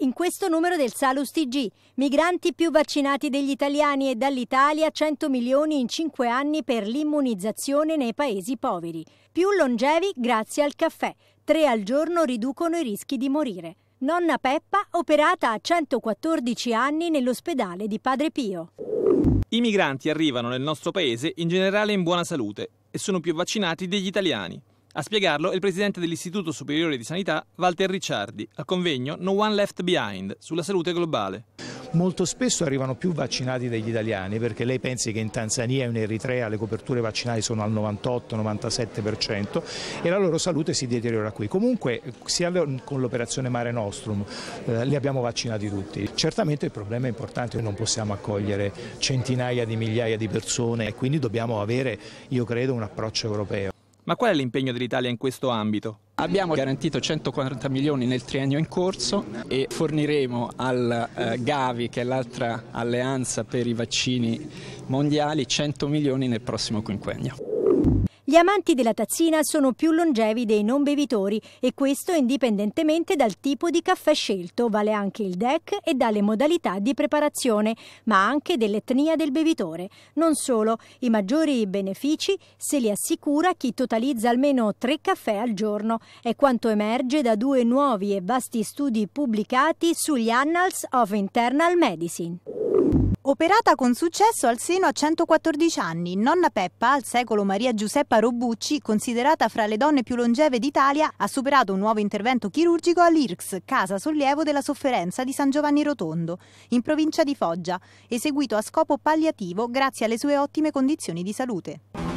In questo numero del Salus TG, migranti più vaccinati degli italiani e dall'Italia 100 milioni in 5 anni per l'immunizzazione nei paesi poveri. Più longevi grazie al caffè. Tre al giorno riducono i rischi di morire. Nonna Peppa, operata a 114 anni nell'ospedale di Padre Pio. I migranti arrivano nel nostro paese in generale in buona salute e sono più vaccinati degli italiani. A spiegarlo è il presidente dell'Istituto Superiore di Sanità, Walter Ricciardi, al convegno No One Left Behind sulla salute globale molto spesso arrivano più vaccinati degli italiani perché lei pensi che in Tanzania e in Eritrea le coperture vaccinali sono al 98-97% e la loro salute si deteriora qui. Comunque sia con l'operazione Mare Nostrum eh, li abbiamo vaccinati tutti. Certamente il problema è importante, non possiamo accogliere centinaia di migliaia di persone e quindi dobbiamo avere, io credo, un approccio europeo. Ma qual è l'impegno dell'Italia in questo ambito? Abbiamo garantito 140 milioni nel triennio in corso e forniremo al eh, Gavi, che è l'altra alleanza per i vaccini mondiali, 100 milioni nel prossimo quinquennio. Gli amanti della tazzina sono più longevi dei non bevitori e questo indipendentemente dal tipo di caffè scelto, vale anche il deck e dalle modalità di preparazione, ma anche dell'etnia del bevitore. Non solo, i maggiori benefici se li assicura chi totalizza almeno tre caffè al giorno, è quanto emerge da due nuovi e vasti studi pubblicati sugli Annals of Internal Medicine. Operata con successo al seno a 114 anni, nonna Peppa, al secolo Maria Giuseppa Robucci, considerata fra le donne più longeve d'Italia, ha superato un nuovo intervento chirurgico all'IRCS, casa sollievo della sofferenza di San Giovanni Rotondo, in provincia di Foggia, eseguito a scopo palliativo grazie alle sue ottime condizioni di salute.